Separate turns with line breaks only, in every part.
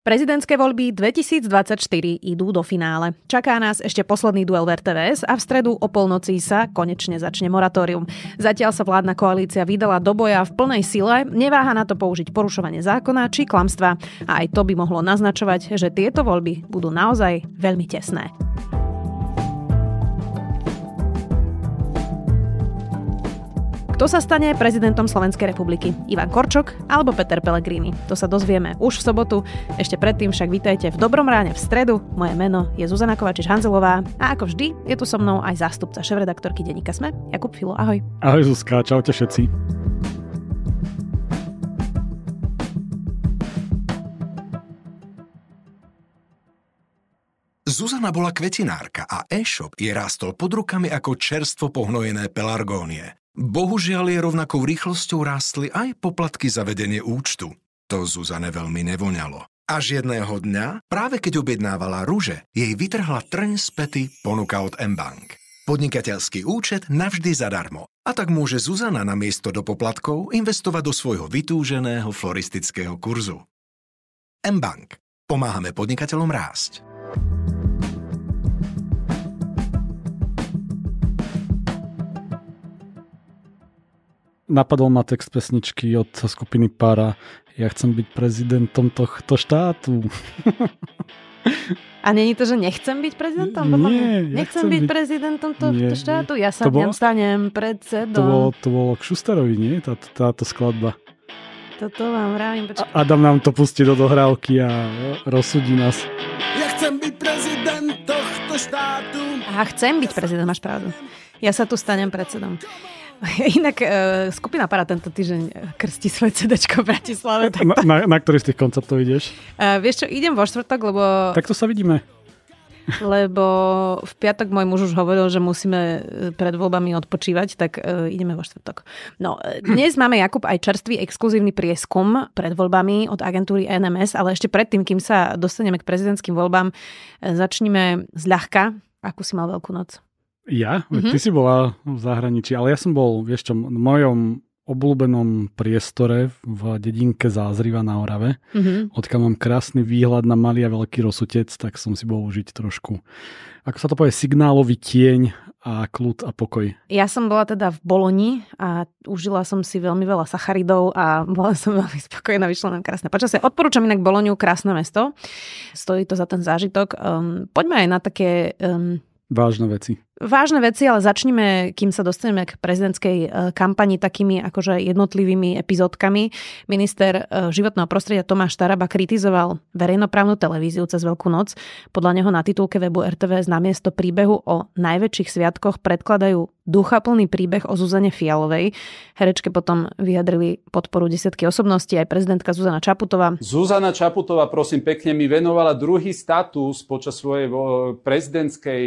Prezidentské voľby 2024 idú do finále. Čaká nás ešte posledný duel v RTVS a v stredu o polnoci sa konečne začne moratórium. Zatiaľ sa vládna koalícia vydala do boja v plnej sile, neváha na to použiť porušovanie zákona či klamstva. A aj to by mohlo naznačovať, že tieto voľby budú naozaj veľmi tesné. Kto sa stane prezidentom Slovenskej republiky? Ivan Korčok alebo Peter Pellegrini? To sa dozvieme už v sobotu. Ešte predtým však vítajte v Dobrom ráne v stredu. Moje meno je Zuzana Kovačič-Hanzelová a ako vždy je tu so mnou aj zástupca šéf-redaktorky denníka Sme, Jakub Filo. Ahoj.
Ahoj Zuzka, čaute všetci.
Zuzana bola kvetinárka a e-shop jej rástol pod rukami ako čerstvo pohnojené pelargónie. Bohužiaľ je rovnakou rýchlosťou rástli aj poplatky za vedenie účtu. To Zuzane veľmi nevoňalo. Až jedného dňa, práve keď objednávala rúže, jej vytrhla trň z pety ponuka od M-Bank. Podnikateľský účet navždy zadarmo. A tak môže Zuzana na miesto do poplatkov investovať do svojho vytúženého floristického kurzu. M-Bank. Pomáhame podnikateľom rásť.
napadol ma text pesničky od skupiny Para. Ja chcem byť prezidentom tohto štátu.
A není to, že nechcem byť prezidentom? Nie, nechcem, nechcem byť, byť prezidentom tohto nie, štátu? Ja sa bolo, stanem predsedom. To bolo,
to bolo k Šusterovi, nie? Tá, táto skladba.
Toto vám vravím. Adam
nám to pustí do dohrávky a rozsudí nás.
Ja chcem byť prezident tohto štátu. Aha, chcem byť prezident, máš pravdu. Ja sa tu stanem predsedom. Inak uh, skupina Para tento týždeň e, krstí svoje CD v Bratislave.
Tak... Na, na, na ktorý z tých koncertov ideš?
Uh, vieš čo, idem vo štvrtok, lebo... Tak to sa vidíme. Lebo v piatok môj muž už hovoril, že musíme pred voľbami odpočívať, tak uh, ideme vo štvrtok. No, dnes máme, Jakub, aj čerstvý exkluzívny prieskum pred voľbami od agentúry NMS, ale ešte predtým, kým sa dostaneme k prezidentským voľbám, začníme zľahka, akú si mal veľkú noc.
Ja? Mm-hmm. Ty si bola v zahraničí, ale ja som bol, v ešte v mojom obľúbenom priestore v dedinke Zázriva na Orave, mm-hmm. odkiaľ mám krásny výhľad na malý a veľký rozsutec, tak som si bol užiť trošku, ako sa to povie, signálový tieň a kľud a pokoj.
Ja som bola teda v Boloni a užila som si veľmi veľa sacharidov a bola som veľmi spokojná, vyšlo nám krásne počasie. Odporúčam inak Boloniu, krásne mesto. Stojí to za ten zážitok. Um, poďme aj na také um,
Vážne veci
vážne veci, ale začneme, kým sa dostaneme k prezidentskej e, kampani takými akože jednotlivými epizódkami. Minister e, životného prostredia Tomáš Taraba kritizoval verejnoprávnu televíziu cez Veľkú noc. Podľa neho na titulke webu RTV z namiesto príbehu o najväčších sviatkoch predkladajú duchaplný príbeh o Zuzane Fialovej. Herečke potom vyjadrili podporu desiatky osobností aj prezidentka Zuzana Čaputová.
Zuzana Čaputová, prosím pekne, mi venovala druhý status počas svojej e, prezidentskej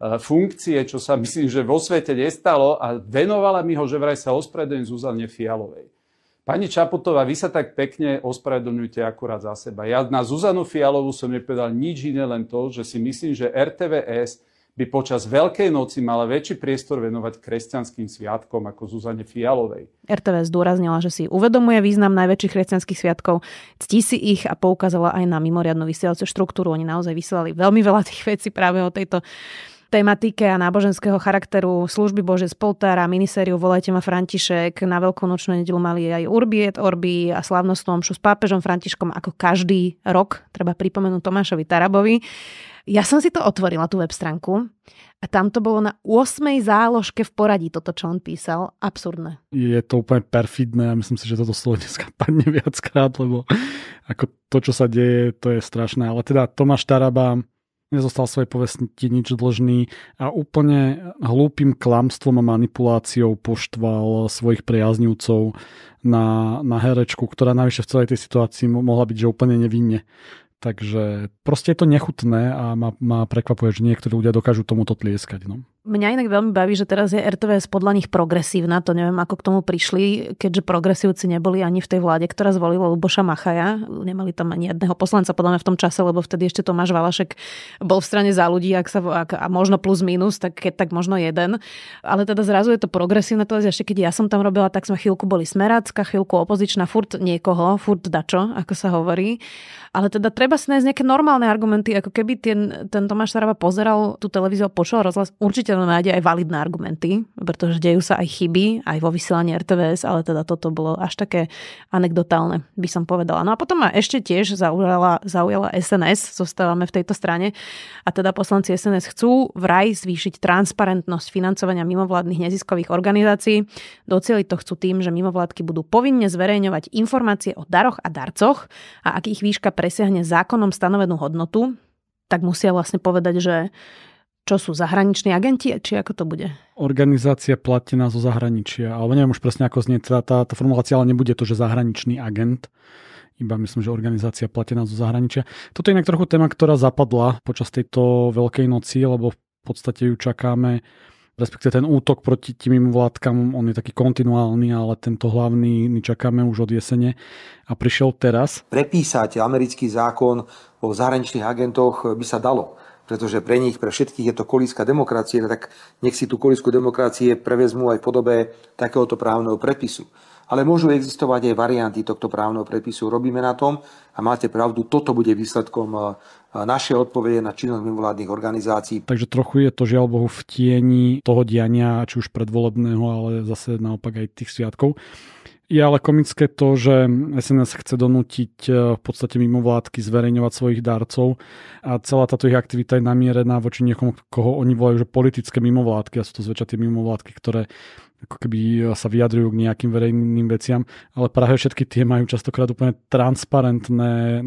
Eh, funkcie, čo sa myslím, že vo svete nestalo a venovala mi ho, že vraj sa ospravedlňujem Zuzane Fialovej. Pani Čaputová, vy sa tak pekne ospravedlňujete akurát za seba. Ja na Zuzanu Fialovú som nepovedal nič iné, len to, že si myslím, že RTVS by počas Veľkej noci mala väčší priestor venovať kresťanským sviatkom ako Zuzane Fialovej.
RTV zdôraznila, že si uvedomuje význam najväčších kresťanských sviatkov, ctí si ich a poukázala aj na mimoriadnu vysielaciu štruktúru. Oni naozaj vysielali veľmi veľa tých vecí práve o tejto tematike a náboženského charakteru služby Bože z Poltára, minisériu Volajte ma František, na Veľkonočnú nedelu mali aj Urbi et Orbi a slávnostnú omšu s pápežom Františkom ako každý rok, treba pripomenúť Tomášovi Tarabovi. Ja som si to otvorila, tú web stránku a tam to bolo na 8. záložke v poradí toto, čo on písal. Absurdné.
Je to úplne perfidné a myslím si, že toto slovo dneska padne viackrát, lebo ako to, čo sa deje, to je strašné. Ale teda Tomáš Taraba nezostal svojej povesti nič dlžný a úplne hlúpým klamstvom a manipuláciou poštval svojich priaznivcov na, na herečku, ktorá navyše v celej tej situácii mohla byť že úplne nevinne. Takže proste je to nechutné a ma, ma prekvapuje, že niektorí ľudia dokážu tomuto tlieskať. No.
Mňa inak veľmi baví, že teraz je RTVS podľa nich progresívna, to neviem, ako k tomu prišli, keďže progresívci neboli ani v tej vláde, ktorá zvolila Luboša Machaja. Nemali tam ani jedného poslanca podľa mňa v tom čase, lebo vtedy ešte Tomáš Valašek bol v strane za ľudí, ak sa, ak, a možno plus minus, tak keď tak možno jeden. Ale teda zrazu je to progresívne, to ešte keď ja som tam robila, tak sme chvíľku boli smerácka, chvíľku opozičná, furt niekoho, furt dačo, ako sa hovorí. Ale teda treba si nájsť nejaké normálne argumenty, ako keby ten, ten Tomáš Saraba pozeral tú televíziu, počul rozhlas, určite pochopiteľne nájde aj validné argumenty, pretože dejú sa aj chyby, aj vo vysielaní RTVS, ale teda toto bolo až také anekdotálne, by som povedala. No a potom ma ešte tiež zaujala, zaujala SNS, zostávame v tejto strane, a teda poslanci SNS chcú vraj zvýšiť transparentnosť financovania mimovládnych neziskových organizácií. Docieliť to chcú tým, že mimovládky budú povinne zverejňovať informácie o daroch a darcoch a ak ich výška presiahne zákonom stanovenú hodnotu, tak musia vlastne povedať, že čo sú zahraniční agenti, či ako to bude?
Organizácia platená zo zahraničia, alebo neviem už presne, ako znie tá, tá, tá formulácia, ale nebude to, že zahraničný agent iba myslím, že organizácia platená zo zahraničia. Toto je inak trochu téma, ktorá zapadla počas tejto veľkej noci, lebo v podstate ju čakáme respektíve ten útok proti tým vládkam, on je taký kontinuálny, ale tento hlavný my čakáme už od jesene a prišiel teraz.
Prepísať americký zákon o zahraničných agentoch by sa dalo pretože pre nich, pre všetkých je to kolíska demokracie, tak nech si tú kolísku demokracie prevezmú aj v podobe takéhoto právneho predpisu. Ale môžu existovať aj varianty tohto právneho predpisu. Robíme na tom a máte pravdu, toto bude výsledkom eh, naše odpovede na činnosť mimovládnych organizácií.
Takže trochu je to žiaľ Bohu v tieni toho diania, či už predvolebného, ale zase naopak aj tých sviatkov. Je ale komické to, že SNS chce donútiť e, v podstate mimo vládky zverejňovať svojich darcov a celá táto ich aktivita je namierená voči niekomu, koho oni volajú, že politické mimovládky a sú to zväčša tie mimovládky, ktoré ako keby eh, sa vyjadrujú k nejakým verejným veciam, ale práve všetky tie majú častokrát úplne transparentné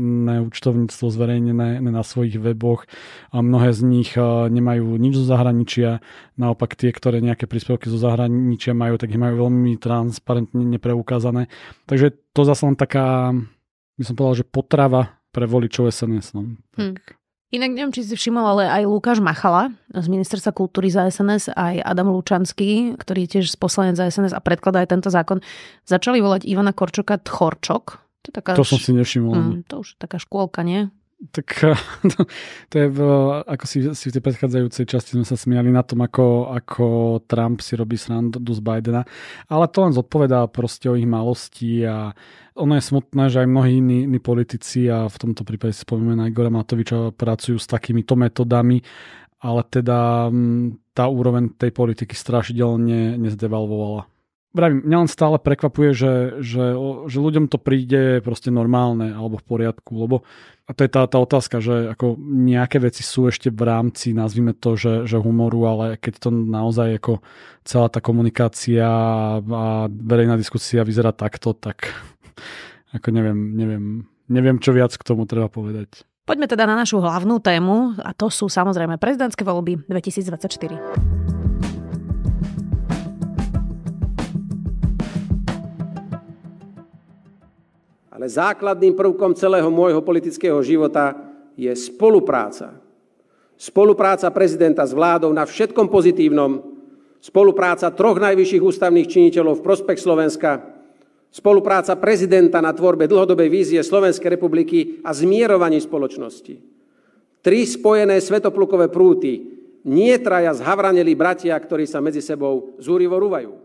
účtovníctvo zverejnené na svojich weboch a mnohé z nich eh, nemajú nič zo zahraničia, naopak tie, ktoré nejaké príspevky zo zahraničia majú, tak ich majú veľmi transparentne nepreukázané. Takže to zase len taká, by som povedal, že potrava pre voličov SNS. No.
Tak. Hmm. Inak neviem, či si všimol, ale aj Lukáš Machala z ministerstva kultúry za SNS, aj Adam Lučanský, ktorý je tiež poslanec za SNS a predkladá aj tento zákon, začali volať Ivana Korčoka Tchorčok. To, je taká to š... som si nevšimol. Mm, to už je taká škôlka, nie?
tak to, to je, eh, ako si, si v tej predchádzajúcej časti sme sa smiali na tom, ako, ako Trump si robí srandu z Bidena, ale to len zodpovedá proste o ich malosti a ono je smutné, že aj mnohí iní, iní politici a v tomto prípade si spomíname na Igora Matoviča pracujú s takýmito metodami, ale teda mm, tá úroveň tej politiky strašidelne nezdevalvovala. Bravím, mňa len stále prekvapuje, že, že, že ľuďom to príde proste normálne alebo v poriadku, lebo a to je tá, tá otázka, že ako nejaké veci sú ešte v rámci, nazvime to, že, že humoru, ale keď to naozaj ako celá tá komunikácia a verejná diskusia vyzerá takto, tak ako neviem, neviem, neviem čo viac k tomu treba povedať.
Poďme teda na našu hlavnú tému a to sú samozrejme prezidentské voľby 2024.
Ale základným prvkom celého môjho politického života je spolupráca. Spolupráca prezidenta s vládou na všetkom pozitívnom, spolupráca troch najvyšších ústavných činiteľov v prospech Slovenska, spolupráca prezidenta na tvorbe dlhodobej vízie Slovenskej republiky a zmierovaní spoločnosti. Tri spojené svetoplukové prúty, nie traja zhavraneli bratia, ktorí sa medzi sebou zúrivo rúvajú.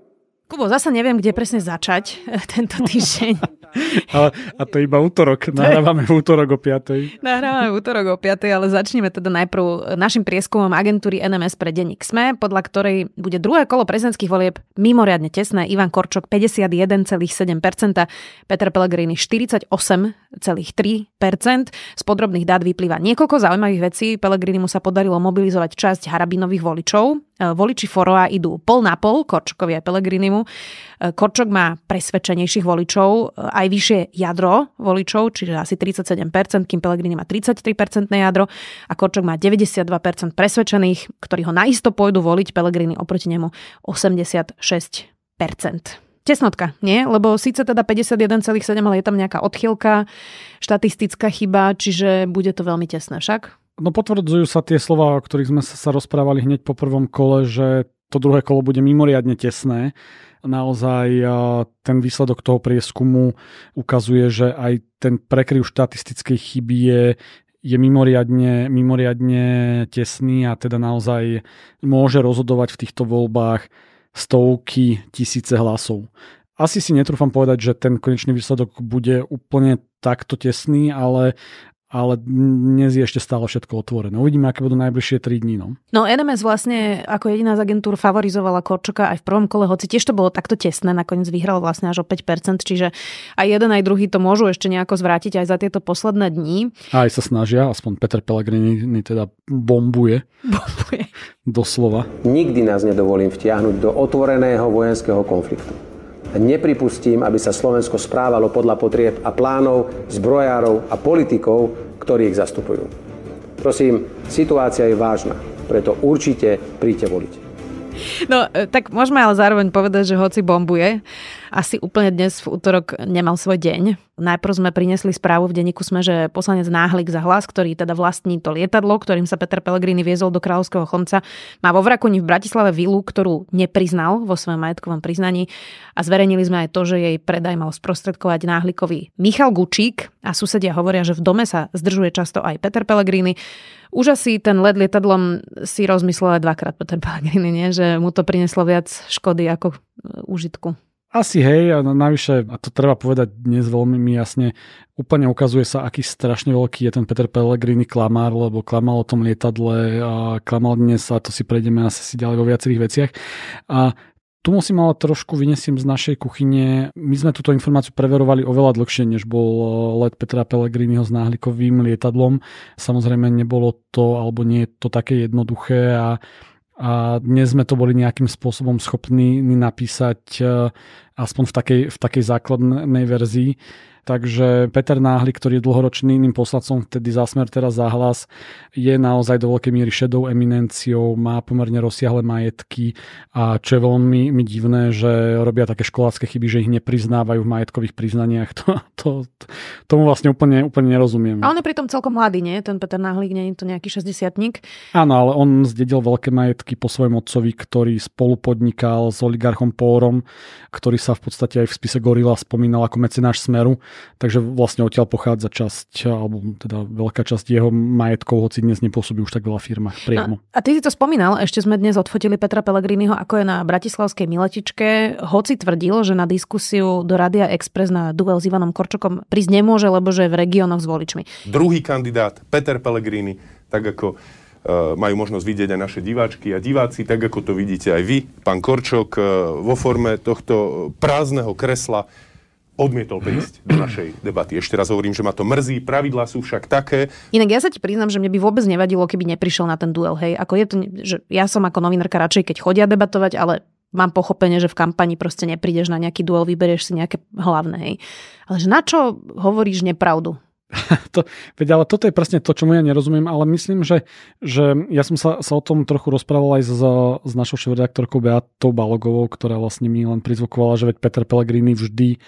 Kubo, zasa neviem, kde presne začať eh, tento týždeň.
a, a to iba útorok. Nahrávame v útorok o 5.
Nahrávame v útorok o 5. ale začneme teda najprv našim prieskumom agentúry NMS pre denník SME, podľa ktorej bude druhé kolo prezidentských volieb mimoriadne tesné. Ivan Korčok 51,7%, Peter Pellegrini 48,3%. Z podrobných dát vyplýva niekoľko zaujímavých vecí. mu sa podarilo mobilizovať časť harabinových voličov, Eh, voliči Foroa idú pol na pol, Korčokovi a Pelegrinimu. Eh, Korčok má presvedčenejších voličov, eh, aj vyššie jadro voličov, čiže asi 37%, kým Pelegrini má 33% jadro a Korčok má 92% presvedčených, ktorí ho naisto pôjdu voliť, Pelegrini oproti nemu 86%. Tesnotka, nie? Lebo síce teda 51,7, ale je tam nejaká odchylka, štatistická chyba, čiže bude to veľmi tesné však.
No potvrdzujú sa tie slova, o ktorých sme sa rozprávali hneď po prvom kole, že to druhé kolo bude mimoriadne tesné. Naozaj ten výsledok toho prieskumu ukazuje, že aj ten prekryv štatistickej chyby je, je mimoriadne, mimoriadne tesný a teda naozaj môže rozhodovať v týchto voľbách stovky tisíce hlasov. Asi si netrúfam povedať, že ten konečný výsledok bude úplne takto tesný, ale ale dnes je ešte stále všetko otvorené. Uvidíme, aké budú najbližšie 3 dní. No.
no NMS vlastne ako jediná z agentúr favorizovala Korčoka aj v prvom kole, hoci tiež to bolo takto tesné, nakoniec vyhral vlastne až o 5%, čiže aj jeden aj druhý to môžu ešte nejako zvrátiť aj za tieto posledné dni.
Aj sa snažia, aspoň Peter Pellegrini teda bombuje.
Bombuje.
Doslova.
Nikdy nás nedovolím vtiahnuť do otvoreného vojenského konfliktu. Nepripustím, aby sa Slovensko správalo podľa potrieb a plánov zbrojárov a politikov, ktorí ich zastupujú. Prosím, situácia je vážna, preto určite príďte voliť.
No, e, tak môžeme ale zároveň povedať, že hoci bombuje, asi úplne dnes v útorok nemal svoj deň. Najprv sme priniesli správu v denníku sme, že poslanec Náhlik za hlas, ktorý teda vlastní to lietadlo, ktorým sa Peter Pellegrini viezol do Kráľovského chlomca, má vo vraku v Bratislave vilu, ktorú nepriznal vo svojom majetkovom priznaní a zverejnili sme aj to, že jej predaj mal sprostredkovať Náhlikovi Michal Gučík a susedia hovoria, že v dome sa zdržuje často aj Peter Pellegrini. Už asi ten led lietadlom si rozmyslel aj dvakrát Peter Pellegrini, nie? že mu to prineslo viac škody ako e, užitku.
Asi hej, a navyše, a to treba povedať dnes veľmi jasne, úplne ukazuje sa, aký strašne veľký je ten Peter Pellegrini klamár, lebo klamal o tom lietadle a klamal dnes a to si prejdeme asi si ďalej vo viacerých veciach. A tu musím ale trošku vyniesiem z našej kuchyne. My sme túto informáciu preverovali oveľa dlhšie, než bol e, let Petra Pellegriniho s náhlikovým lietadlom. Samozrejme nebolo to, alebo nie je to také jednoduché a a dnes sme to boli nejakým spôsobom schopní napísať e, aspoň v takej, v takej základnej verzii. Takže Peter Náhli, ktorý je dlhoročný iným poslancom vtedy zásmer teraz záhlas, je naozaj do veľkej miery šedou eminenciou, má pomerne rozsiahle majetky a čo je veľmi mi divné, že robia také školácké chyby, že ich nepriznávajú v majetkových priznaniach. To, to, tomu vlastne úplne, úplne nerozumiem. A
on je pritom celkom mladý, nie? Ten Peter Nahlík, nie je to nejaký 60
Áno, ale on zdedil veľké majetky po svojom otcovi, ktorý spolupodnikal s oligarchom Pórom, ktorý sa v podstate aj v spise Gorila spomínal ako mecenáš Smeru, takže vlastne odtiaľ pochádza časť, alebo teda veľká časť jeho majetkov, hoci dnes nepôsobí už tak veľa firma. priamo. No,
a ty si to spomínal, ešte sme dnes odfotili Petra Pellegriniho, ako je na Bratislavskej Miletičke, hoci tvrdil, že na diskusiu do Radia Express na duel s Ivanom Kor- Korčokom prísť nemôže, lebo že je v regiónoch s voličmi.
Druhý kandidát, Peter Pellegrini, tak ako e, majú možnosť vidieť aj naše diváčky a diváci, tak ako to vidíte aj vy. Pán Korčok e, vo forme tohto prázdneho kresla odmietol prísť do našej debaty. Ešte raz hovorím, že ma to mrzí, pravidlá sú však také.
Inak ja sa ti priznám, že mne by vôbec nevadilo, keby neprišiel na ten duel, hej. Ako je to, že ja som ako novinárka radšej, keď chodia debatovať, ale mám pochopenie, že v kampani proste neprídeš na nejaký duel, vyberieš si nejaké hlavné. Hej. Ale že na čo hovoríš nepravdu?
to, veď, ale toto je presne to, čo ja nerozumiem, ale myslím, že, že ja som sa, sa o tom trochu rozprával aj s, s našou šéf-redaktorkou Beatou Balogovou, ktorá vlastne mi len prizvukovala, že veď Peter Pellegrini vždy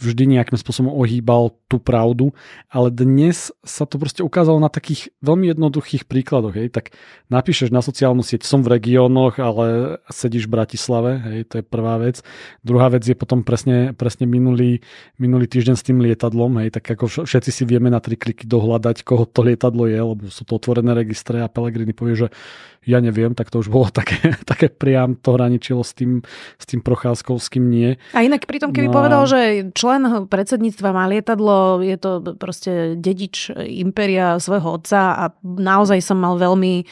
vždy nejakým spôsobom ohýbal tú pravdu, ale dnes sa to proste ukázalo na takých veľmi jednoduchých príkladoch. Hej. Tak napíšeš na sociálnu sieť, som v regiónoch, ale sedíš v Bratislave, hej, to je prvá vec. Druhá vec je potom presne, presne minulý, minulý týždeň s tým lietadlom, hej, tak ako všetci si vieme na tri kliky dohľadať, koho to lietadlo je, lebo sú to otvorené registre a Pelegrini povie, že ja neviem, tak to už bolo také, také priam, to hraničilo s tým, s tým Procházkovským nie.
A inak pritom, keby no... povedal, že člen predsedníctva má lietadlo, je to proste dedič imperia svojho otca a naozaj som mal veľmi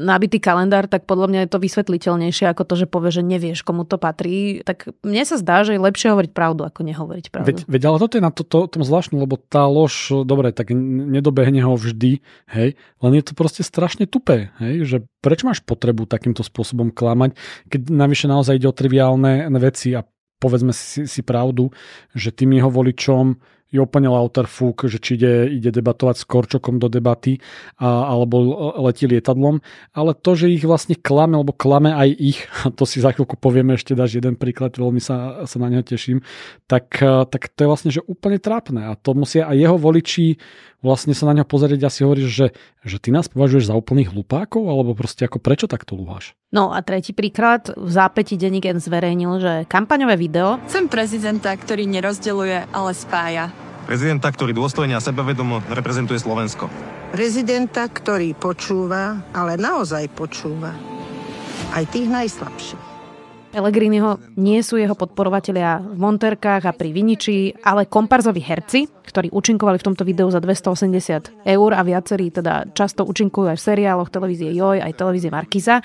nabitý kalendár, tak podľa mňa je to vysvetliteľnejšie ako to, že povie, že nevieš, komu to patrí. Tak mne sa zdá, že je lepšie hovoriť pravdu, ako nehovoriť pravdu. Veď,
veď ale toto je na to, to, tom zvláštne, lebo tá lož, dobre, tak nedobehne ho vždy, hej, len je to proste strašne tupé, hej, že prečo máš potrebu takýmto spôsobom klamať, keď navyše naozaj ide o triviálne veci a povedzme si, si pravdu, že tým jeho voličom je úplne Lauterfug, že či ide, ide debatovať s Korčokom do debaty a, alebo letí lietadlom, ale to, že ich vlastne klame, alebo klame aj ich, a to si za chvíľku povieme ešte dáš jeden príklad, veľmi sa, sa na neho teším, tak, tak to je vlastne že úplne trápne a to musia aj jeho voliči vlastne sa na ňo pozrieť a si hovoríš, že, že ty nás považuješ za úplných hlupákov, alebo proste ako prečo takto lúhaš?
No a tretí príklad, v zápäti denník zverejnil, že kampaňové video... Chcem prezidenta, ktorý nerozdeluje, ale spája.
Prezidenta, ktorý dôstojne a sebavedomo reprezentuje Slovensko.
Prezidenta, ktorý počúva, ale naozaj počúva. Aj tých najslabších. Pellegriniho nie sú jeho podporovatelia v Monterkách a pri Viniči, ale komparzovi herci, ktorí účinkovali v tomto videu za 280 eur a viacerí teda často učinkujú aj v seriáloch televízie Joj, aj televízie Markiza.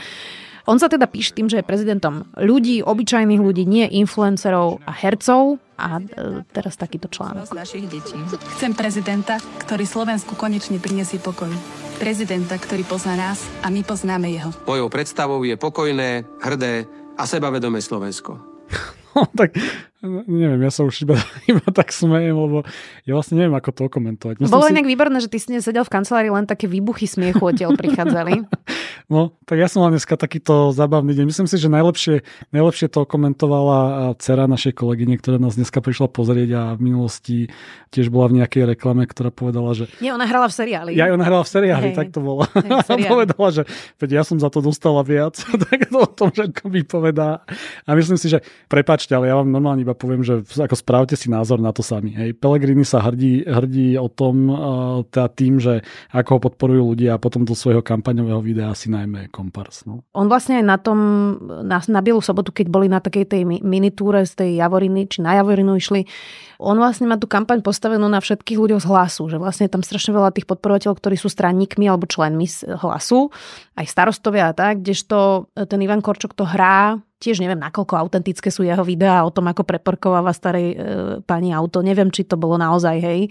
On sa teda píše tým, že je prezidentom ľudí, obyčajných ľudí, nie influencerov a hercov. A e, teraz takýto článok. našich detí. Chcem prezidenta, ktorý Slovensku konečne priniesie pokoj. Prezidenta, ktorý pozná nás a my poznáme jeho.
Mojou predstavou je pokojné, hrdé, a sebavedomé Slovensko. No,
tak
neviem, ja sa už iba, iba tak smejem, lebo ja vlastne neviem, ako to komentovať. Bolo si... inak
výborné, že ty si sedel v kancelárii, len také výbuchy smiechu odtiaľ prichádzali.
No, tak ja som mal dneska takýto zabavný. deň. Myslím si, že najlepšie, najlepšie to komentovala dcera našej kolegyne, ktorá nás dneska prišla pozrieť a v minulosti tiež bola v nejakej reklame, ktorá povedala, že...
Nie, ona hrala v seriáli. Ja, ona
hrala v seriáli, hey. tak to bolo. Hey, povedala, že veď ja som za to dostala viac, tak to o tom všetko vypovedá. A myslím si, že prepačte, ale ja vám normálne iba poviem, že ako správte si názor na to sami. Hej, Pellegrini sa hrdí, hrdí o tom, teda tým, že ako ho podporujú ľudia a potom do svojho kampaňového videa si najmä kompars. No.
On vlastne aj na tom, na, na Bielu sobotu, keď boli na takej tej minitúre z tej Javoriny, či na Javorinu išli, on vlastne má tú kampaň postavenú na všetkých ľuďoch z hlasu, že vlastne je tam strašne veľa tých podporovateľov, ktorí sú stranníkmi alebo členmi hlasu, aj starostovia a tak, kdežto ten Ivan Korčok to hrá tiež neviem, nakoľko autentické sú jeho videá o tom, ako preporkováva starej e, pani auto. Neviem, či to bolo naozaj, hej.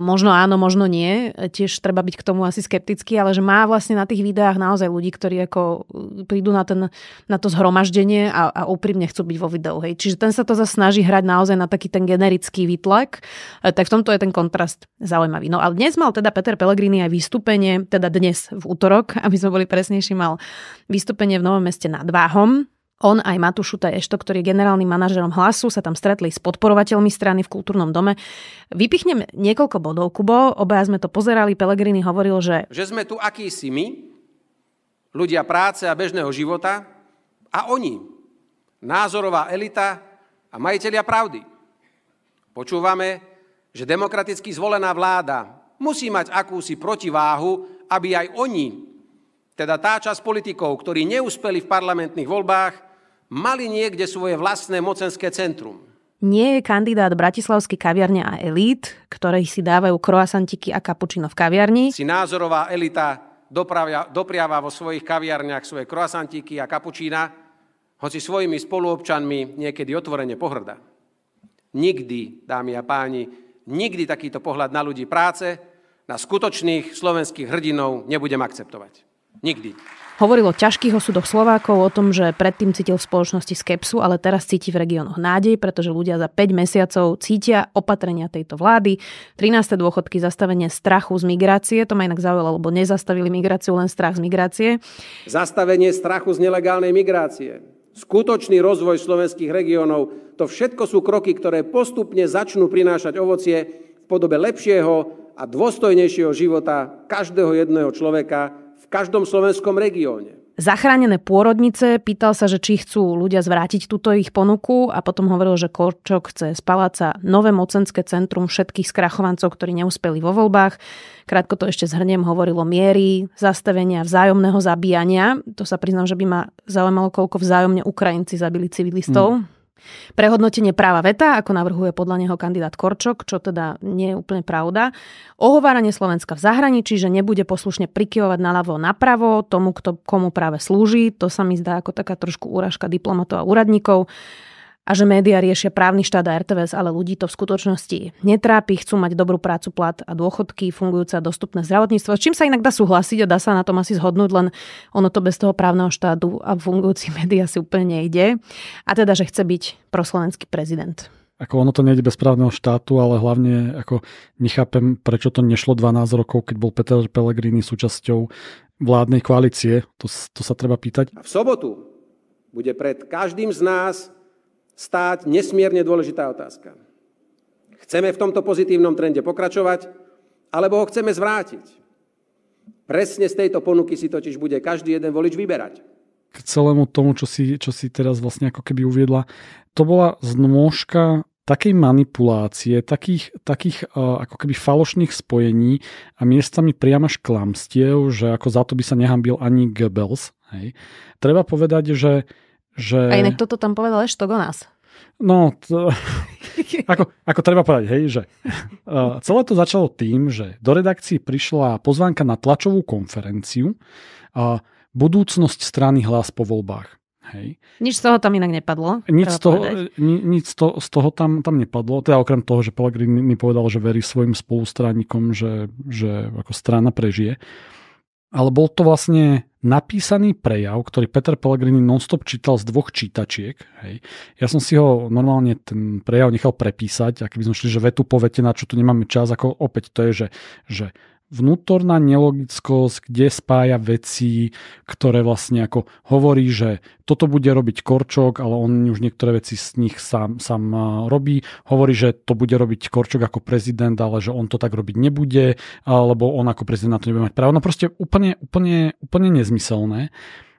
Možno áno, možno nie. Tiež treba byť k tomu asi skeptický, ale že má vlastne na tých videách naozaj ľudí, ktorí ako e, prídu na, ten, na to zhromaždenie a, a úprimne chcú byť vo videu, hej. Čiže ten sa to zase snaží hrať naozaj na taký ten generický výtlak. E, tak v tomto je ten kontrast zaujímavý. No ale dnes mal teda Peter Pellegrini aj vystúpenie, teda dnes v útorok, aby sme boli presnejší, mal vystúpenie v Novom meste nad Váhom, on aj Matúšu Ešto, ktorý je generálnym manažerom hlasu, sa tam stretli s podporovateľmi strany v kultúrnom dome. Vypichnem niekoľko bodov, Kubo, obaja sme to pozerali, Pelegrini hovoril, že...
Že sme tu akýsi my, ľudia práce a bežného života, a oni, názorová elita a majiteľia pravdy. Počúvame, že demokraticky zvolená vláda musí mať akúsi protiváhu, aby aj oni, teda tá časť politikov, ktorí neúspeli v parlamentných voľbách, mali niekde svoje vlastné mocenské centrum.
Nie je kandidát bratislavský kaviarne a elít, ktorej si dávajú kroasantiky a kapučino v kaviarni. Si
názorová elita dopravia, dopriava vo svojich kaviarniach svoje kroasantiky a kapučína, hoci svojimi spoluobčanmi niekedy otvorene pohrda. Nikdy, dámy a páni, nikdy takýto pohľad na ľudí práce, na skutočných slovenských hrdinov nebudem akceptovať. Nikdy.
Hovoril o ťažkých osudoch Slovákov, o tom, že predtým cítil v spoločnosti skepsu, ale teraz cíti v regiónoch nádej, pretože ľudia za 5 mesiacov cítia opatrenia tejto vlády. 13. dôchodky zastavenie strachu z migrácie, to ma inak zaujalo, lebo nezastavili migráciu, len strach z migrácie.
Zastavenie strachu z nelegálnej migrácie, skutočný rozvoj slovenských regiónov, to všetko sú kroky, ktoré postupne začnú prinášať ovocie v podobe lepšieho a dôstojnejšieho života každého jedného človeka každom slovenskom regióne.
Zachránené pôrodnice, pýtal sa, že či chcú ľudia zvrátiť túto ich ponuku a potom hovoril, že Korčok chce z paláca nové mocenské centrum všetkých skrachovancov, ktorí neúspeli vo voľbách. Krátko to ešte zhrniem, hovorilo miery, zastavenia vzájomného zabíjania. To sa priznám, že by ma zaujímalo, koľko vzájomne Ukrajinci zabili civilistov. Hmm. Prehodnotenie práva veta, ako navrhuje podľa neho kandidát Korčok, čo teda nie je úplne pravda. Ohováranie Slovenska v zahraničí, že nebude poslušne prikyvovať naľavo napravo tomu, kto komu práve slúži, to sa mi zdá ako taká trošku úražka diplomatov a úradníkov a že médiá riešia právny štát a RTVS, ale ľudí to v skutočnosti netrápi, chcú mať dobrú prácu, plat a dôchodky, fungujúce a dostupné zdravotníctvo, s čím sa inak dá súhlasiť a dá sa na tom asi zhodnúť, len ono to bez toho právneho štátu a fungujúci médiá si úplne nejde. A teda, že chce byť proslovenský prezident
ako ono to nejde bez právneho štátu, ale hlavne ako nechápem, prečo to nešlo 12 rokov, keď bol Peter Pellegrini súčasťou vládnej koalície. To, to sa treba pýtať. V
sobotu bude pred každým z nás stáť nesmierne dôležitá otázka. Chceme v tomto pozitívnom trende pokračovať, alebo ho chceme zvrátiť? Presne z tejto ponuky si totiž bude každý jeden volič vyberať.
K celému tomu, čo si, čo si teraz vlastne ako keby uviedla, to bola znôžka takej manipulácie, takých, takých uh, ako keby falošných spojení a miestami priam až klamstiev, že ako za to by sa nehambil ani Goebbels. Hej. Treba povedať, že že... A inak
toto tam povedal ešte o nás.
No, to, ako, ako treba povedať, hej, že uh, celé to začalo tým, že do redakcií prišla pozvánka na tlačovú konferenciu uh, Budúcnosť strany hlas po voľbách. Hej.
Nič z toho tam inak nepadlo. Nič, z toho, eh,
ni, nič to, z toho tam, tam nepadlo. Teda okrem toho, že Pellegrini povedal, že verí svojim spolustránikom, že, že ako strana prežije. Uh, ale bol to vlastne napísaný prejav, ktorý Peter Pellegrini nonstop čítal z dvoch čítačiek. Hej. Ja som si ho normálne ten prejav nechal prepísať, a by sme šli, že vetu po vete, na čo tu nemáme čas, ako opäť to je, že, že vnútorná nelogickosť, kde spája veci, ktoré vlastne ako hovorí, že toto bude robiť Korčok, ale on už niektoré veci z nich sám, sám robí. Hovorí, že to bude robiť Korčok ako prezident, ale že on to tak robiť nebude, alebo on ako prezident na to nebude mať právo. No proste úplne, úplne, úplne nezmyselné.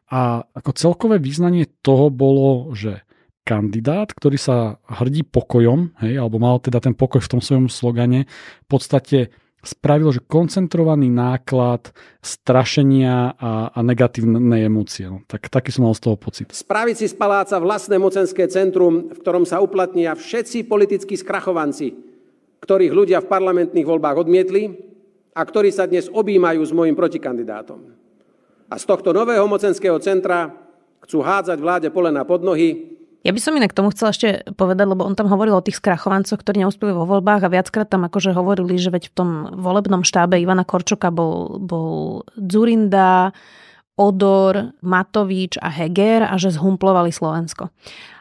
A ako celkové význanie toho bolo, že kandidát, ktorý sa hrdí pokojom, hej, alebo mal teda ten pokoj v tom svojom slogane, v podstate spravil, že koncentrovaný náklad strašenia a, a negatívne emócie. No, tak, taký som mal z toho pocit.
Spraviť si z paláca vlastné mocenské centrum, v ktorom sa uplatnia všetci politickí skrachovanci, ktorých ľudia v parlamentných voľbách odmietli a ktorí sa dnes objímajú s mojim protikandidátom. A z tohto nového mocenského centra chcú hádzať vláde polena na podnohy
ja by som inak tomu chcela ešte povedať, lebo on tam hovoril o tých skrachovancoch, ktorí neúspeli vo voľbách a viackrát tam akože hovorili, že veď v tom volebnom štábe Ivana Korčoka bol, bol Zurinda, Odor, Matovič a Heger a že zhumplovali Slovensko.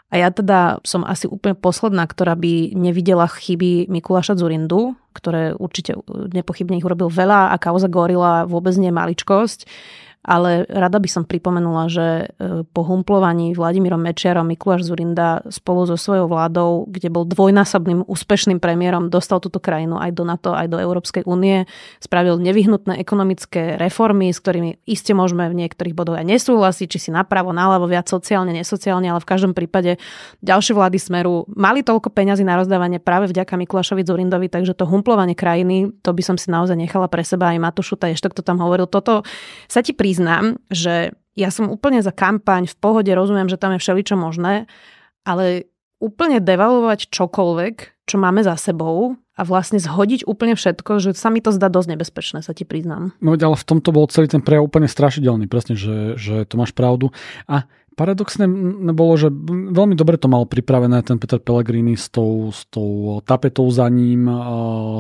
A ja teda som asi úplne posledná, ktorá by nevidela chyby Mikuláša Zurindu, ktoré určite nepochybne ich urobil veľa a kauza Gorila vôbec nie maličkosť ale rada by som pripomenula, že e, po humplovaní Vladimírom Mečiarom Mikuláš Zurinda spolu so svojou vládou, kde bol dvojnásobným úspešným premiérom, dostal túto krajinu aj do NATO, aj do Európskej únie, spravil nevyhnutné ekonomické reformy, s ktorými iste môžeme v niektorých bodoch aj nesúhlasiť, či si napravo, naľavo, viac sociálne, nesociálne, ale v každom prípade ďalšie vlády Smeru mali toľko peňazí na rozdávanie práve vďaka Mikulášovi Zurindovi, takže to humplovanie krajiny, to by som si naozaj nechala pre seba aj Matušu ešte kto tam hovoril. Toto sa ti prízna priznám, že ja som úplne za kampaň, v pohode rozumiem, že tam je všeličo možné, ale úplne devalovať čokoľvek, čo máme za sebou a vlastne zhodiť úplne všetko, že sa mi to zdá dosť nebezpečné, sa ti priznám.
No ale v tomto bol celý ten prejav úplne strašidelný, presne, že, že to máš pravdu. A Paradoxné bolo, že veľmi dobre to mal pripravené ten Peter Pellegrini s tou, s tou tapetou za ním,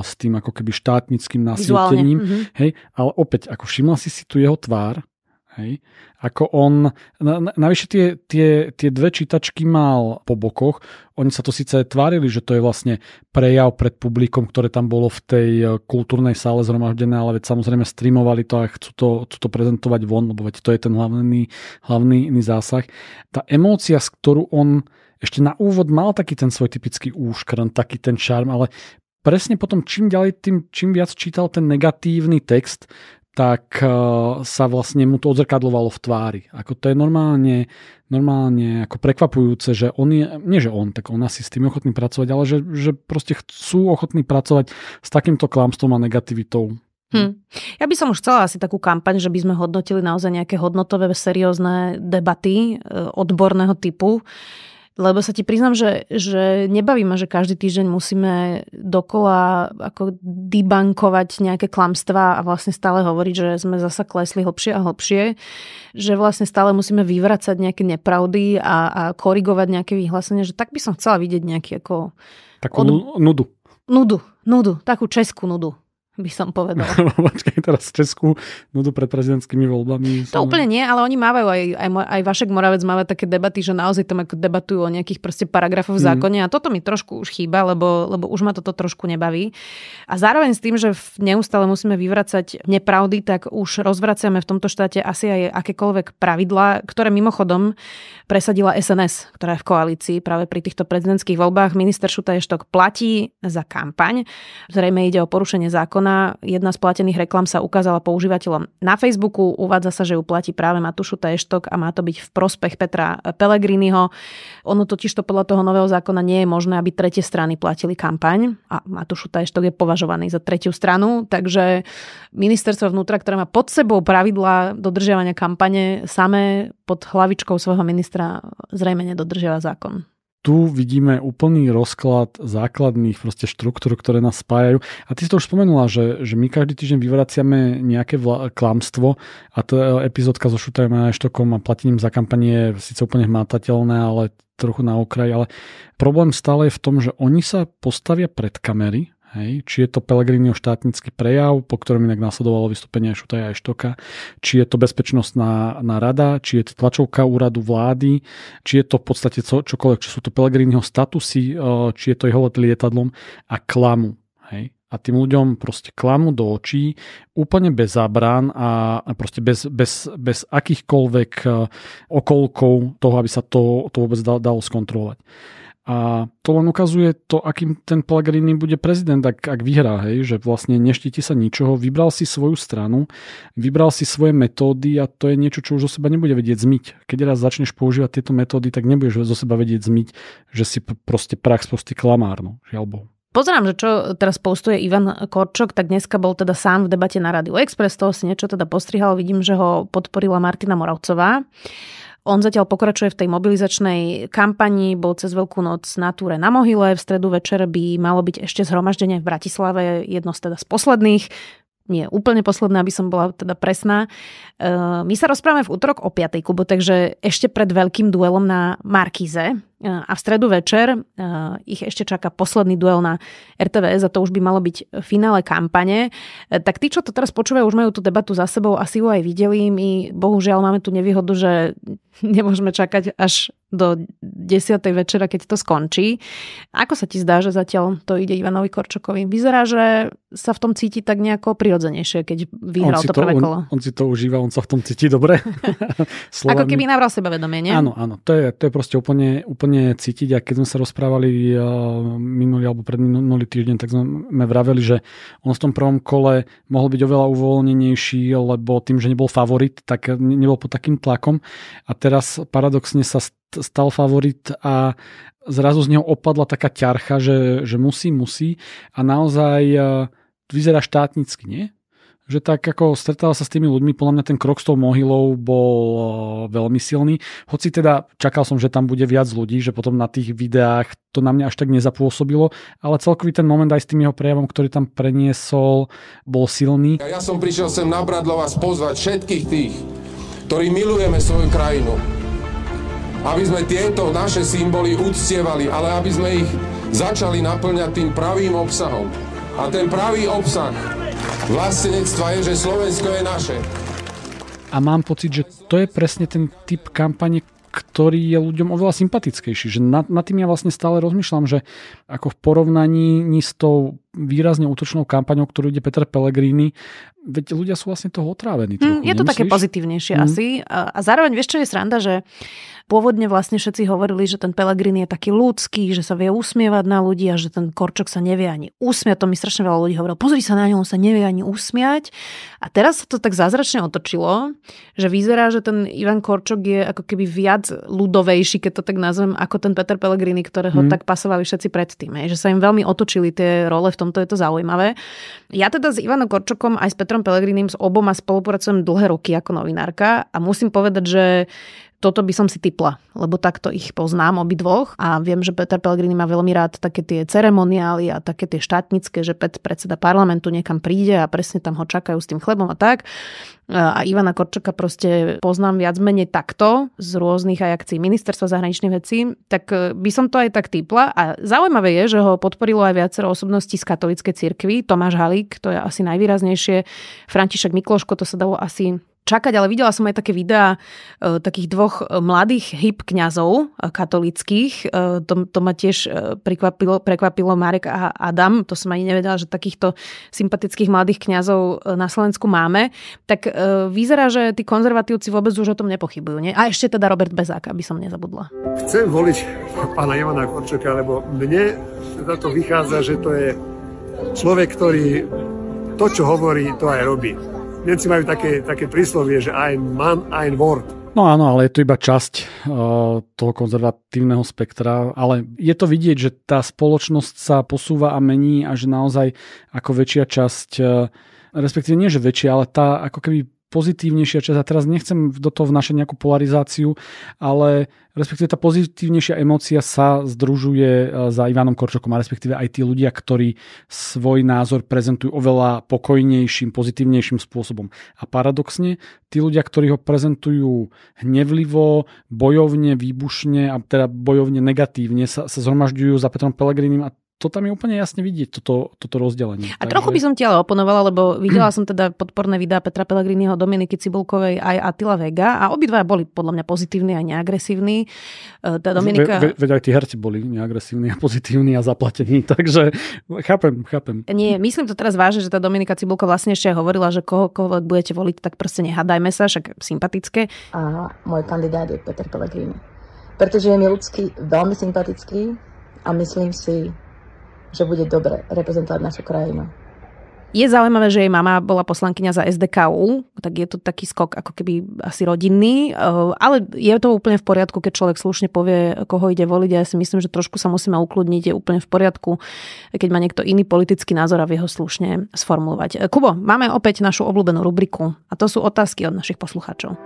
s tým ako keby štátnickým nasvietením. Mm-hmm. Hej, ale opäť, ako všimla si si tu jeho tvár, Hej. Ako on, na, na, navyše tie, tie, tie dve čítačky mal po bokoch, oni sa to síce tvárili, že to je vlastne prejav pred publikom, ktoré tam bolo v tej eh, kultúrnej sále zhromaždené, ale veď samozrejme streamovali to a chcú to, chcú to prezentovať von, lebo veď to je ten hlavný, hlavný iný zásah. Tá emócia, z ktorú on ešte na úvod mal taký ten svoj typický úškrn, taký ten šarm, ale presne potom čím ďalej, tým, čím viac čítal ten negatívny text, tak eh, sa vlastne mu to odzrkadlovalo v tvári. Ako to je normálne, normálne ako prekvapujúce, že on je, nie že on, tak on asi s tým ochotný pracovať, ale že, že proste sú ochotní pracovať s takýmto klamstvom a negativitou.
Hm. Ja by som už chcela asi takú kampaň, že by sme hodnotili naozaj nejaké hodnotové, seriózne debaty eh, odborného typu lebo sa ti priznám, že, že nebaví ma, že každý týždeň musíme dokola ako debankovať nejaké klamstvá a vlastne stále hovoriť, že sme zasa klesli hlbšie a hlbšie. Že vlastne stále musíme vyvracať nejaké nepravdy a, a korigovať nejaké vyhlásenie. Že tak by som chcela vidieť nejaký ako... Takú od... nudu. Nudu, nudu. Takú českú nudu by som povedal. No,
počkaj, teraz v Česku to pred prezidentskými voľbami. To som... úplne
nie, ale oni mávajú, aj, aj, aj Vašek Moravec máva také debaty, že naozaj tam ako debatujú o nejakých proste paragrafoch v mhm. zákone mm. a toto mi trošku už chýba, lebo, lebo už ma toto trošku nebaví. A zároveň s tým, že neustále musíme vyvracať nepravdy, tak už rozvraciame v tomto štáte asi aj akékoľvek pravidlá, ktoré mimochodom presadila SNS, ktorá je v koalícii práve pri týchto prezidentských voľbách. Minister Šutaještok platí za kampaň. Zrejme ide o porušenie zákona reklama, jedna z platených reklam sa ukázala používateľom na Facebooku. Uvádza sa, že ju platí práve Matušu Teštok a má to byť v prospech Petra Pellegriniho. Ono totiž to podľa toho nového zákona nie je možné, aby tretie strany platili kampaň a Matušu Teštok je považovaný za tretiu stranu, takže ministerstvo vnútra, ktoré má pod sebou pravidla dodržiavania kampane, samé pod hlavičkou svojho ministra zrejme nedodržiava zákon
tu vidíme úplný rozklad základných proste štruktúr, ktoré nás spájajú. A ty si to už spomenula, že, že my každý týždeň vyvraciame nejaké vla- klamstvo a tá epizódka so Šutajom a štokom a platením za kampanie je síce úplne hmatateľné, ale trochu na okraj. Ale problém stále je v tom, že oni sa postavia pred kamery Hej. Či je to Pelegrinio štátnický prejav, po ktorom inak nasledovalo vystúpenie aj Šutaja aj Štoka, či je to bezpečnostná na rada, či je to tlačovka úradu vlády, či je to v podstate čo, čokoľvek, či sú to Pelegrinio statusy, e, či je to jeho let lietadlom a klamu. Hej. A tým ľuďom proste klamu do očí úplne bez zábran a proste bez, bez, bez akýchkoľvek e, okolkov toho, aby sa to, to vôbec dalo skontrolovať. A to len ukazuje to, akým ten Pellegrini bude prezident, ak, ak vyhrá, hej, že vlastne neštíti sa ničoho, vybral si svoju stranu, vybral si svoje metódy a to je niečo, čo už zo seba nebude vedieť zmyť. Keď raz začneš používať tieto metódy, tak nebudeš zo seba vedieť zmyť, že si proste prach spostý klamár, no, žiaľ Bohu.
Pozerám, že čo teraz postuje Ivan Korčok, tak dneska bol teda sám v debate na Radio Express, toho si niečo teda postrihal, vidím, že ho podporila Martina Moravcová. On zatiaľ pokračuje v tej mobilizačnej kampani, bol cez Veľkú noc na túre na Mohyle, v stredu večer by malo byť ešte zhromaždenie v Bratislave, jedno z teda z posledných, nie úplne posledná, aby som bola teda presná. Ehm, my sa rozprávame v útorok o 5. Kubo, takže ešte pred veľkým duelom na Markize, a v stredu večer ich ešte čaká posledný duel na RTVS a to už by malo byť finále kampane. E, tak tí, čo to teraz počúvajú, už majú tú debatu za sebou, asi ju aj videli. My bohužiaľ máme tú nevýhodu, že nemôžeme čakať až do 10. večera, keď to skončí. Ako sa ti zdá, že zatiaľ to ide Ivanovi Korčokovi? Vyzerá, že sa v tom cíti tak nejako prirodzenejšie, keď vyhral to, to prvé on, kolo.
On si to užíva, on sa v tom cíti dobre. Slovami... Ako keby nabral sebavedomie, nie? Áno, áno. To je, to je proste úplne, úplne úplne cítiť a keď sme sa rozprávali eh, minulý alebo pred minulý týždeň, tak sme vraveli, že on v tom prvom kole mohol byť oveľa uvoľnenejší, lebo tým, že nebol favorit, tak nebol pod takým tlakom a teraz paradoxne sa stal favorit a zrazu z neho opadla taká ťarcha, že, že musí, musí a naozaj eh, vyzerá štátnicky, nie? že tak ako stretával sa s tými ľuďmi, podľa mňa ten krok s tou mohylou bol eh, veľmi silný. Hoci teda čakal som, že tam bude viac ľudí, že potom na tých videách to na mňa až tak nezapôsobilo, ale celkový ten moment aj s tým jeho prejavom, ktorý tam preniesol, bol silný.
Ja, ja som prišiel sem na Bradlo vás pozvať všetkých tých, ktorí milujeme svoju krajinu. Aby sme tieto naše symboly uctievali, ale aby sme ich začali naplňať tým pravým obsahom. A ten pravý obsah vlastenectva je, že Slovensko je naše.
A mám pocit, že to je presne ten typ kampane, ktorý je ľuďom oveľa sympatickejší. Že nad, nad tým ja vlastne stále rozmýšľam, že ako v porovnaní s tou výrazne útočnou kampaňou, ktorú ide Peter Pellegrini, veď ľudia sú vlastne toho otrávení. Hm, trochu, mm, je to nemyslíš? také pozitívnejšie mm. asi.
A, a zároveň vieš, čo je sranda, že pôvodne vlastne všetci hovorili, že ten Pellegrini je taký ľudský, že sa vie usmievať na ľudí a že ten Korčok sa nevie ani usmiať. To mi strašne veľa ľudí hovorilo. Pozri sa na ňo, on sa nevie ani usmiať. A teraz sa to tak zázračne otočilo, že vyzerá, že ten Ivan Korčok je ako keby viac ľudovejší, keď to tak nazvem, ako ten Peter Pellegrini, ktorého mm. tak pasovali všetci predtým. Že sa im veľmi otočili tie role v tom tomto je to zaujímavé. Ja teda s Ivanom Korčokom aj s Petrom Pelegrinim s oboma spolupracujem dlhé roky ako novinárka a musím povedať, že toto by som si typla, lebo takto ich poznám obidvoch a viem, že Peter Pellegrini má veľmi rád také tie ceremoniály a také tie štátnické, že Pet predseda parlamentu niekam príde a presne tam ho čakajú s tým chlebom a tak. E, a Ivana Korčoka proste poznám viac menej takto z rôznych aj akcií ministerstva zahraničných vecí, tak e, by som to aj tak typla. A zaujímavé je, že ho podporilo aj viacero osobností z katolíckej cirkvi. Tomáš Halík, to je asi najvýraznejšie. František Mikloško, to sa dalo asi čakať, ale videla som aj také videá e, takých dvoch e, mladých hip kňazov e, katolických. to, to ma tiež prekvapilo, prekvapilo Marek a Adam. To som ani nevedela, že takýchto sympatických mladých kňazov na Slovensku máme. Tak e, vyzerá, že tí konzervatívci vôbec už o tom nepochybujú. Nie? A ešte teda Robert Bezák, aby som nezabudla. Chcem voliť pána Ivana Korčoka, lebo mne za to vychádza, že to je človek, ktorý to, čo hovorí, to aj robí Nemci majú také,
také príslovie, že ein man, ein Wort.
No áno, ale je to iba časť uh, toho konzervatívneho spektra, ale je to vidieť, že tá spoločnosť sa posúva a mení a že naozaj ako väčšia časť, uh, respektíve nie že väčšia, ale tá ako keby pozitívnejšia časť, a teraz nechcem do toho vnašať nejakú polarizáciu, ale respektíve tá pozitívnejšia emócia sa združuje e, za Ivanom Korčokom a respektíve aj tí ľudia, ktorí svoj názor prezentujú oveľa pokojnejším, pozitívnejším spôsobom. A paradoxne, tí ľudia, ktorí ho prezentujú hnevlivo, bojovne, výbušne a teda bojovne negatívne, sa, sa zhromažďujú za Petrom Pelegrinim a to tam je úplne jasne vidieť, toto, toto rozdelenie. A Takže... trochu by som
ti ale oponovala, lebo videla som teda podporné videá Petra Pellegriniho, Dominiky Cibulkovej aj Atila Vega a obidva boli podľa mňa pozitívni a neagresívni. E, tá Dominika... Ve, ve,
veď aj tí herci boli neagresívni a pozitívni a zaplatení, takže chápem, chápem.
Nie, myslím to teraz vážne, že tá Dominika Cibulka vlastne ešte hovorila, že koho, koho budete voliť, tak proste nehadajme sa, však sympatické. A môj kandidát je Peter Pellegrini. Pretože je mi ľudský veľmi sympatický a myslím si, že bude dobre reprezentovať našu krajinu. Je zaujímavé, že jej mama bola poslankyňa za SDKU, tak je to taký skok ako keby asi rodinný, eh, ale je to úplne v poriadku, keď človek slušne povie, koho ide voliť. Ja si myslím, že trošku sa musíme ukludniť, je úplne v poriadku, keď má niekto iný politický názor a vie ho slušne sformulovať. Kubo, máme opäť našu obľúbenú rubriku a to sú otázky od našich poslucháčov.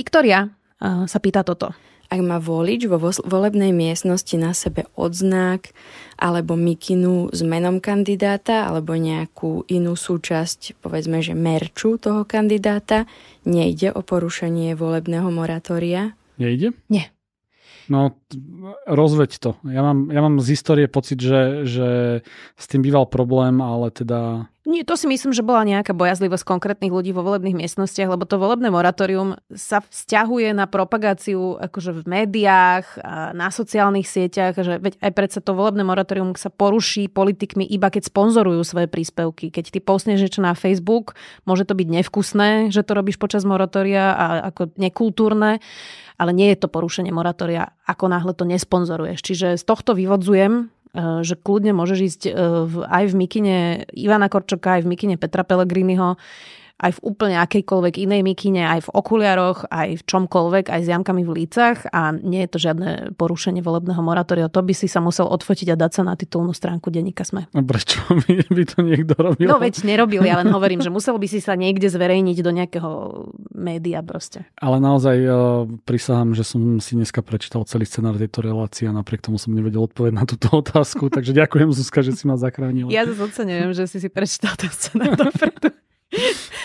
Viktoria eh, sa pýta toto. Ak má volič vo volebnej miestnosti na sebe odznak alebo mikinu s menom kandidáta alebo nejakú inú súčasť, povedzme, že merču toho kandidáta, nejde o porušenie volebného moratória?
Nejde? Nie. No rozveď to. Ja mám, ja mám z histórie pocit, že, že s tým býval problém, ale teda...
Nie, to si myslím, že bola nejaká bojazlivosť konkrétnych ľudí vo volebných miestnostiach, lebo to volebné moratórium sa vzťahuje na propagáciu akože v médiách, a na sociálnych sieťach, že veď aj predsa to volebné moratórium sa poruší politikmi iba keď sponzorujú svoje príspevky. Keď ty postneš niečo na Facebook, môže to byť nevkusné, že to robíš počas moratória a ako nekultúrne, ale nie je to porušenie moratória ako na náhle to nesponzoruješ. Čiže z tohto vyvodzujem, e, že kľudne môžeš ísť e, aj v mikine Ivana Korčoka, aj v mikine Petra Pellegriniho, aj v úplne akejkoľvek inej mikine, aj v okuliaroch, aj v čomkoľvek, aj s jamkami v lícach a nie je to žiadne porušenie volebného moratória. To by si sa musel odfotiť a dať sa na titulnú stránku denníka SME.
A prečo by, by to niekto robil? No veď nerobil, ja len hovorím,
že musel by si sa niekde zverejniť do nejakého média proste.
Ale naozaj uh, prisahám, že som si dneska prečítal celý scenár tejto relácie a napriek tomu som nevedel odpovedať na túto otázku, takže ďakujem Zuzka, že si ma zachránila. Ja zase
ocenujem, že si si prečítal ten scenár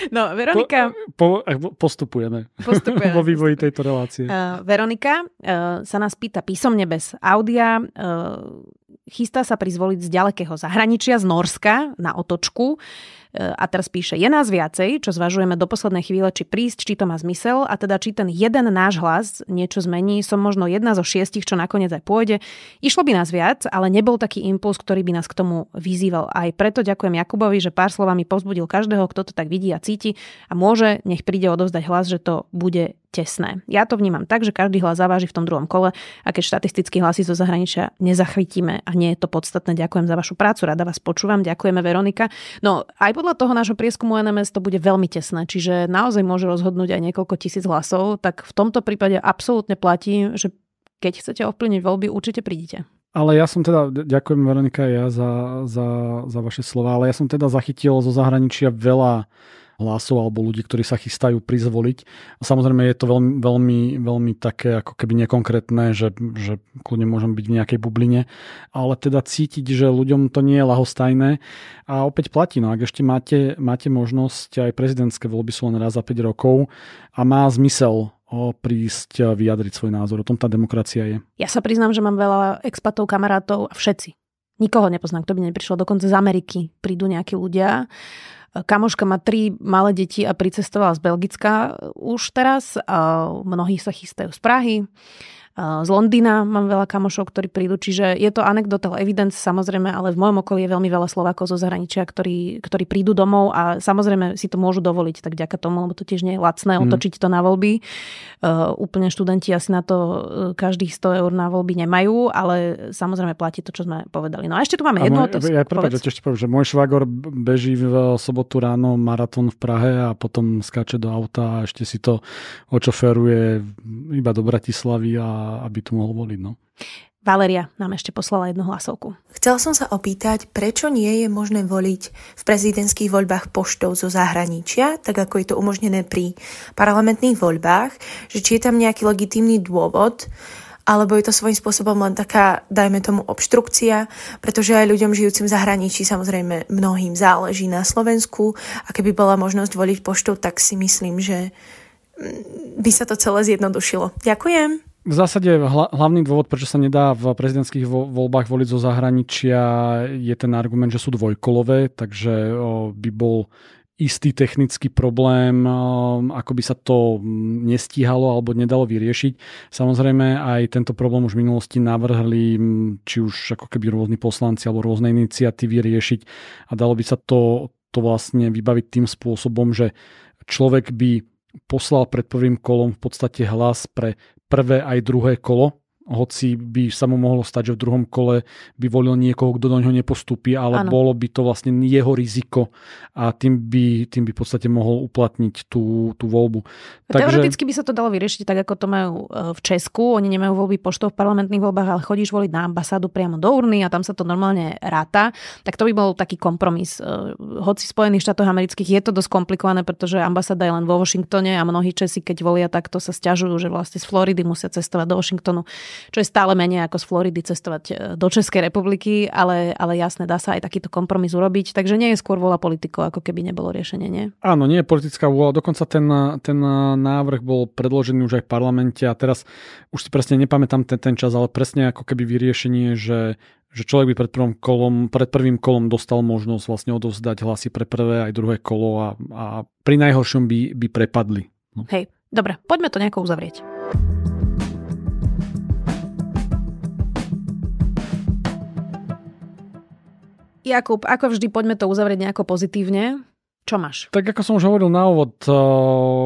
No, Veronika...
Po, po, eh, postupujeme. Postupujeme. Vo vývoji tejto relácie.
Uh, Veronika uh, sa nás pýta písomne bez audia. Uh, chystá sa prizvoliť z ďalekého zahraničia, z Norska, na otočku. Uh, E, a teraz píše, je nás viacej, čo zvažujeme do poslednej chvíle, či prísť, či to má zmysel a teda či ten jeden náš hlas niečo zmení. Som možno jedna zo šiestich, čo nakoniec aj pôjde. Išlo by nás viac, ale nebol taký impuls, ktorý by nás k tomu vyzýval. Aj preto ďakujem Jakubovi, že pár slovami povzbudil každého, kto to tak vidí a cíti a môže, nech príde odovzdať hlas, že to bude tesné. Ja to vnímam tak, že každý hlas zaváži v tom druhom kole a keď štatisticky hlasy zo zahraničia nezachytíme a nie je to podstatné, ďakujem za vašu prácu, rada vás počúvam, ďakujeme Veronika. No aj pod podľa toho nášho prieskumu NMS to bude veľmi tesné, čiže naozaj môže rozhodnúť aj niekoľko tisíc hlasov, tak v tomto prípade absolútne platí, že keď chcete ovplyvniť voľby, určite prídite.
Ale ja som teda, ďakujem Veronika ja za, za, za vaše slova, ale ja som teda zachytil zo zahraničia veľa hlasov alebo ľudí, ktorí sa chystajú prizvoliť. A samozrejme je to veľmi, veľmi, veľmi také ako keby nekonkrétne, že, že kľudne môžem byť v nejakej bubline, ale teda cítiť, že ľuďom to nie je lahostajné a opäť platí, no ak ešte máte, máte možnosť, aj prezidentské voľby sú len raz za 5 rokov a má zmysel prísť a vyjadriť svoj názor. O tom tá demokracia je.
Ja sa priznám, že mám veľa expatov, kamarátov a všetci. Nikoho nepoznám, kto by neprišiel. Dokonca z Ameriky prídu nejakí ľudia Kamoška má tri malé deti a pricestovala z Belgicka uh, už teraz. A mnohí sa chystajú z Prahy. Eh, z Londýna mám veľa kamošov, ktorí prídu, čiže je to anekdotal evidence samozrejme, ale v mojom okolí je veľmi veľa Slovákov zo zahraničia, ktorí, ktorí prídu domov a samozrejme si to môžu dovoliť, tak ďaká tomu, lebo to tiež nie je lacné mm. otočiť to na voľby. Uh, úplne študenti asi na to eh, každých 100 eur na voľby nemajú, ale samozrejme platí to, čo sme povedali. No a ešte tu máme jednu otázku. Ja prepáč, ešte
poviem, že môj švagor beží v sobotu ráno maratón v Prahe a potom skáče do auta a ešte si to očoferuje iba do Bratislavy a aby tu mohol voliť. No.
Valeria nám ešte poslala jednu hlasovku. Chcel som sa opýtať, prečo nie je možné voliť v prezidentských voľbách poštou zo zahraničia, tak ako je to umožnené pri parlamentných voľbách, že či je tam nejaký legitímny dôvod, alebo je to svojím spôsobom len taká, dajme tomu, obštrukcia, pretože aj ľuďom žijúcim v zahraničí samozrejme mnohým záleží na Slovensku a keby bola možnosť voliť poštou, tak si myslím, že mm, by sa to celé zjednodušilo. Ďakujem
v zásade hla, hlavný dôvod, prečo sa nedá v prezidentských voľbách voliť zo zahraničia, je ten argument, že sú dvojkolové, takže by bol istý technický problém, ako by sa to nestíhalo alebo nedalo vyriešiť. Samozrejme aj tento problém už v minulosti navrhli či už ako keby rôzni poslanci alebo rôzne iniciatívy riešiť a dalo by sa to, to vlastne vybaviť tým spôsobom, že človek by poslal pred prvým kolom v podstate hlas pre prvé aj druhé kolo hoci by sa mu mohlo stať, že v druhom kole by volil niekoho, kto do neho nepostupí, ale ano. bolo by to vlastne jeho riziko a tým by, tým by v podstate mohol uplatniť tú, tú voľbu. Takže... Teoreticky
by sa to dalo vyriešiť tak, ako to majú e, v Česku. Oni nemajú voľby poštou v parlamentných voľbách, ale chodíš voliť na ambasádu priamo do urny a tam sa to normálne ráta. Tak to by bol taký kompromis. E, hoci v Spojených štátoch amerických je to dosť komplikované, pretože ambasáda je len vo Washingtone a mnohí Česi, keď volia, tak to sa stiažujú, že vlastne z Floridy musia cestovať do Washingtonu čo je stále menej ako z Floridy cestovať e, do Českej republiky, ale, ale jasne dá sa aj takýto kompromis urobiť. Takže nie je skôr vola politikov, ako keby nebolo riešenie, nie?
Áno, nie je politická vôľa. Dokonca ten, ten návrh bol predložený už aj v parlamente a teraz už si presne nepamätám ten, ten čas, ale presne ako keby vyriešenie, že že človek by pred, prvým, kolom, pred prvým kolom dostal možnosť vlastne odovzdať hlasy pre prvé aj druhé kolo a, a pri najhoršom by, by prepadli.
No. Hej, dobre, poďme to nejako uzavrieť. Jakub, ako vždy, poďme to uzavrieť nejako pozitívne. Čo máš? Tak
ako som už hovoril na úvod, eh,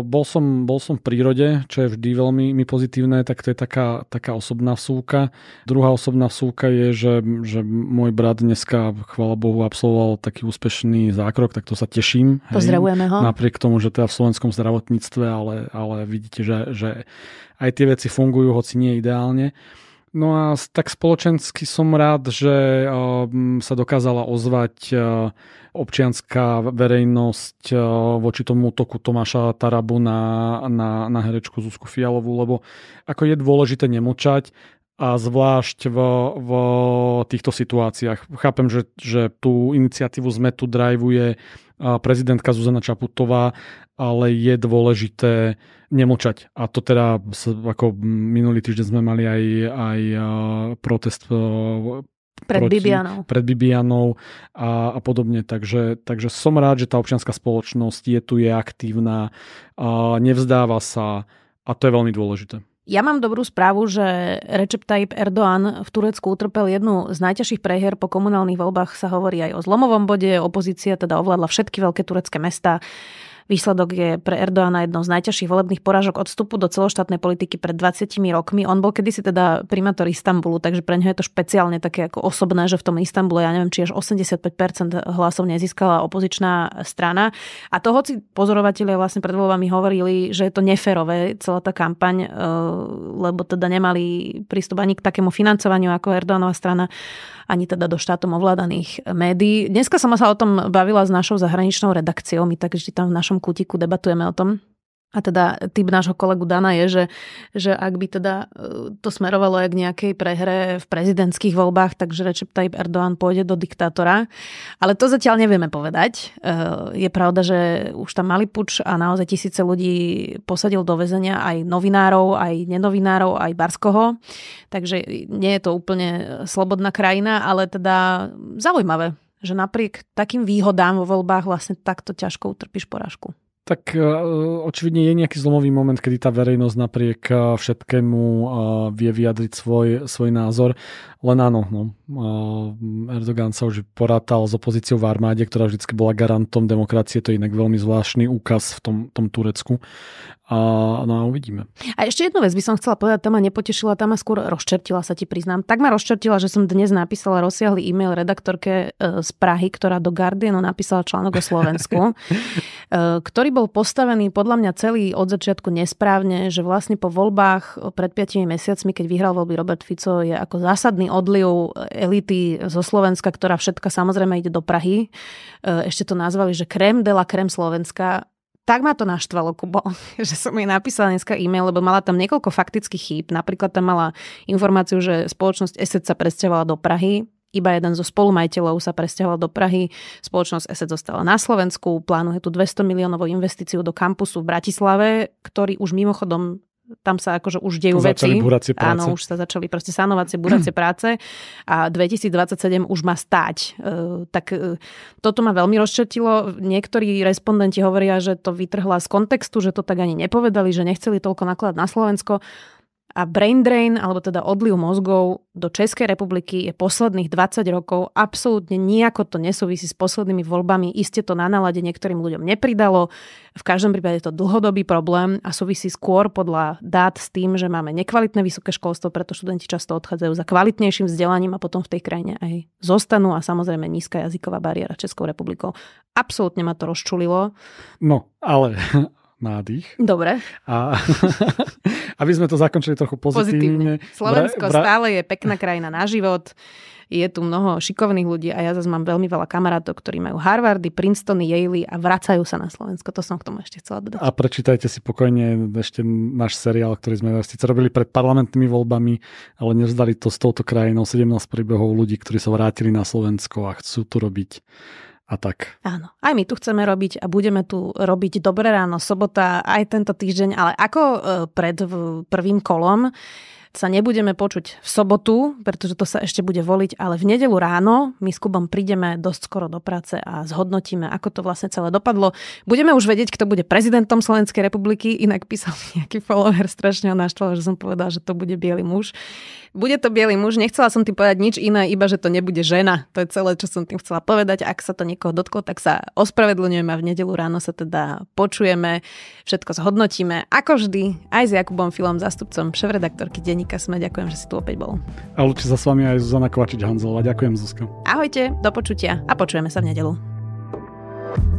bol som, bol som v prírode, čo je vždy veľmi mi pozitívne, tak to je taká, taká osobná súka. Druhá osobná súka je, že, že môj brat dneska, chvála Bohu, absolvoval taký úspešný zákrok, tak to sa teším. Pozdravujeme hej, ho. Napriek tomu, že teda v slovenskom zdravotníctve, ale, ale vidíte, že, že aj tie veci fungujú, hoci nie ideálne. No a tak spoločensky som rád, že eh, sa dokázala ozvať eh, občianská verejnosť eh, voči tomu útoku Tomáša Tarabu na, na, na herečku Zuzku Fialovú, lebo ako je dôležité nemočať, a zvlášť v, v týchto situáciách. Chápem, že, že tú iniciatívu sme tu drajvuje prezidentka Zuzana Čaputová, ale je dôležité nemlčať. A to teda, ako minulý týždeň sme mali aj, aj protest e, pred proti, Bibianou. Pred Bibianou a, a podobne. Takže, takže som rád, že tá občianská spoločnosť je tu, je aktívna, a nevzdáva sa a to je veľmi dôležité. Ja
mám dobrú správu, že Recep Tayyip Erdoğan v Turecku utrpel jednu z najťažších prehier po komunálnych voľbách. Sa hovorí aj o zlomovom bode. Opozícia teda ovládla všetky veľké turecké mesta. Výsledok je pre Erdoána jednou z najťažších volebných poražok odstupu do celoštátnej politiky pred 20 rokmi. On bol kedysi teda primátor Istanbulu, takže pre neho je to špeciálne také ako osobné, že v tom Istanbule, ja neviem, či až 85% hlasov nezískala opozičná strana. A to hoci pozorovatelia vlastne pred voľbami hovorili, že je to neférové celá tá kampaň, e, lebo teda nemali prístup ani k takému financovaniu ako Erdoánova strana, ani teda do štátom ovládaných médií. Dneska som sa o tom bavila s našou zahraničnou redakciou, my tak vždy tam v našom kútiku kutiku debatujeme o tom. A teda typ nášho kolegu Dana je, že, že ak by teda e, to smerovalo aj k nejakej prehre v prezidentských voľbách, takže Recep Tayyip Erdoğan pôjde do diktátora. Ale to zatiaľ nevieme povedať. E, je pravda, že už tam mali puč a naozaj tisíce ľudí posadil do väzenia aj novinárov, aj nenovinárov, aj Barskoho. Takže nie je to úplne e, slobodná krajina, ale teda zaujímavé že napriek takým výhodám vo voľbách vlastne takto ťažko utrpíš poražku.
Tak e, očividne je nejaký zlomový moment, kedy tá verejnosť napriek e, všetkému e, vie vyjadriť svoj, svoj názor. Len áno, no. Mm, Erdogan sa už porátal s opozíciou v armáde, ktorá vždy bola garantom demokracie. To je inak veľmi zvláštny úkaz v tom, tom Turecku. A, no a uvidíme.
A ešte jednu vec by som chcela povedať, tá ma nepotešila, tá ma skôr rozčertila, sa ti priznám. Tak ma rozčertila, že som dnes napísala rozsiahly e-mail redaktorke e, z Prahy, ktorá do Guardianu napísala článok o Slovensku, e, ktorý bol postavený podľa mňa celý od začiatku nesprávne, že vlastne po voľbách pred 5 mesiacmi, keď vyhral voľby Robert Fico, je ako zásadný odliv elity zo Slovenska, ktorá všetka samozrejme ide do Prahy. E, ešte to nazvali, že krem de la krem Slovenska tak ma to naštvalo, Kubo, že som jej napísala dneska e-mail, lebo mala tam niekoľko faktických chýb. Napríklad tam mala informáciu, že spoločnosť ESET sa presťahovala do Prahy, iba jeden zo spolumajiteľov sa presťahoval do Prahy, spoločnosť ESET zostala na Slovensku, plánuje tu 200 miliónovú investíciu do kampusu v Bratislave, ktorý už mimochodom tam sa akože už dejú začali veci. práce. Áno, už sa začali proste sanovacie buracie práce a 2027 už má stáť. E, tak e, toto ma veľmi rozčetilo. Niektorí respondenti hovoria, že to vytrhla z kontextu, že to tak ani nepovedali, že nechceli toľko nakladať na Slovensko. A brain drain, alebo teda odliv mozgov do Českej republiky je posledných 20 rokov absolútne nejako to nesúvisí s poslednými voľbami. Isté to na nálade niektorým ľuďom nepridalo. V každom prípade je to dlhodobý problém a súvisí skôr podľa dát s tým, že máme nekvalitné vysoké školstvo, preto študenti často odchádzajú za kvalitnejším vzdelaním a potom v tej krajine aj zostanú a samozrejme nízka jazyková bariéra Českou republikou. Absolútne ma to rozčulilo.
No, ale nádych. Dobre. A aby sme to zakončili trochu
pozitívne. pozitívne. Slovensko bra, bra... stále je pekná krajina na život. Je tu mnoho šikovných ľudí a ja zase mám veľmi veľa kamarátov, ktorí majú Harvardy, Princetony, Yaley a vracajú sa na Slovensko. To som k tomu ešte chcela dodať. A
prečítajte si pokojne ešte náš seriál, ktorý sme síce robili pred parlamentnými voľbami, ale nevzdali to s touto krajinou 17 príbehov ľudí, ktorí sa vrátili na Slovensko a chcú tu robiť a tak.
Áno, aj my tu chceme robiť a budeme tu robiť dobré ráno, sobota, aj tento týždeň, ale ako e, pred prvým kolom sa nebudeme počuť v sobotu, pretože to sa ešte bude voliť, ale v nedelu ráno my s Kubom prídeme dosť skoro do práce a zhodnotíme, ako to vlastne celé dopadlo. Budeme už vedieť, kto bude prezidentom Slovenskej republiky, inak písal nejaký follower strašne o že som povedal, že to bude biely muž. Bude to biely muž, nechcela som tým povedať nič iné, iba že to nebude žena. To je celé, čo som tým chcela povedať. Ak sa to niekoho dotklo, tak sa ospravedlňujem a v nedelu ráno sa teda počujeme, všetko zhodnotíme. Ako vždy, aj s Jakubom Filom, zastupcom šéf-redaktorky Denníka Sme. Ďakujem, že si tu opäť bol.
A lúči sa s vami aj Zuzana Kovačič-Hanzelová. Ďakujem, Zuzka.
Ahojte, do počutia a počujeme sa v nedelu.